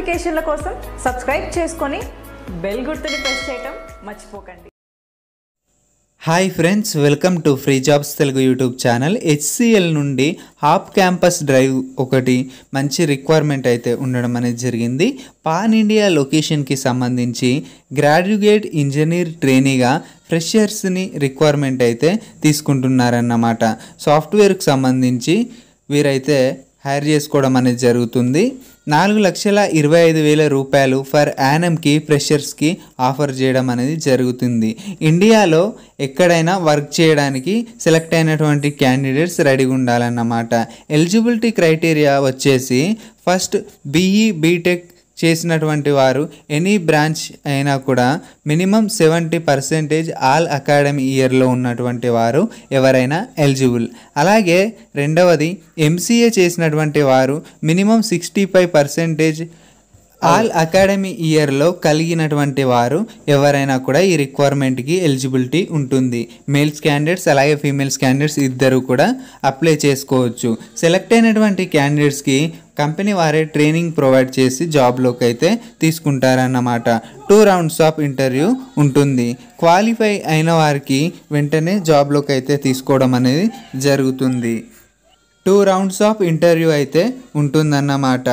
నోటిఫికేషన్ల కోసం సబ్స్క్రైబ్ చేసుకొని బెల్ గుర్తుని ప్రెస్ చేయటం మర్చిపోకండి hi friends welcome to free jobs Telugu YouTube channel HCL నుండి హాప్ క్యాంపస్ డ్రైవ్ ఒకటి మంచి రిక్వైర్మెంట్ అయితే ఉండడం అనేది జరిగింది పాన్ ఇండియా లొకేషన్కి సంబంధించి గ్రాడ్యుయేట్ ఇంజనీర్ ట్రైనీగా ఫ్రెషర్స్ని రిక్వైర్మెంట్ అయితే తీసుకుంటున్నారన్నమాట సాఫ్ట్వేర్కి సంబంధించి వీరైతే హైర్ చేసుకోవడం అనేది జరుగుతుంది నాలుగు లక్షల ఇరవై ఐదు వేల రూపాయలు ఫర్ యానమ్కి ఫ్రెషర్స్కి ఆఫర్ చేయడం అనేది జరుగుతుంది ఇండియాలో ఎక్కడైనా వర్క్ చేయడానికి సెలెక్ట్ అయినటువంటి క్యాండిడేట్స్ రెడీగా ఉండాలన్నమాట ఎలిజిబిలిటీ క్రైటీరియా వచ్చేసి ఫస్ట్ బీఈ బీటెక్ చేసినటువంటి వారు ఎనీ బ్రాంచ్ అయినా కూడా minimum seventy percentage all academy ఇయర్లో ఉన్నటువంటి వారు ఎవరైనా ఎలిజిబుల్ అలాగే రెండవది ఎంసీఏ చేసినటువంటి వారు minimum sixty five percentage all academy ఇయర్లో కలిగినటువంటి వారు ఎవరైనా కూడా ఈ రిక్వైర్మెంట్కి ఎలిజిబిలిటీ ఉంటుంది మేల్స్ క్యాండిడేట్స్ అలాగే ఫీమేల్స్ క్యాండిడేట్స్ ఇద్దరు కూడా అప్లై చేసుకోవచ్చు సెలెక్ట్ అయినటువంటి క్యాండిడేట్స్కి కంపెనీ వారే ట్రైనింగ్ ప్రొవైడ్ చేసి జాబ్లోకి అయితే తీసుకుంటారన్నమాట టూ రౌండ్స్ ఆఫ్ ఇంటర్వ్యూ ఉంటుంది క్వాలిఫై అయిన వారికి వెంటనే జాబ్లోకి అయితే తీసుకోవడం అనేది జరుగుతుంది టూ రౌండ్స్ ఆఫ్ ఇంటర్వ్యూ అయితే ఉంటుందన్నమాట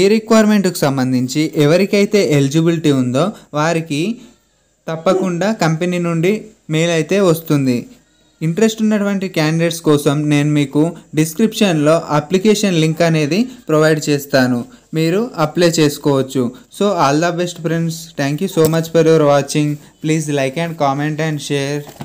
ఈ రిక్వైర్మెంట్కి సంబంధించి ఎవరికైతే ఎలిజిబిలిటీ ఉందో వారికి తప్పకుండా కంపెనీ నుండి మెయిల్ అయితే వస్తుంది ఇంట్రెస్ట్ ఉన్నటువంటి క్యాండిడేట్స్ కోసం నేను మీకు డిస్క్రిప్షన్లో అప్లికేషన్ లింక్ అనేది ప్రొవైడ్ చేస్తాను మీరు అప్లై చేసుకోవచ్చు so all the best friends thank you so much for your watching please like and comment and share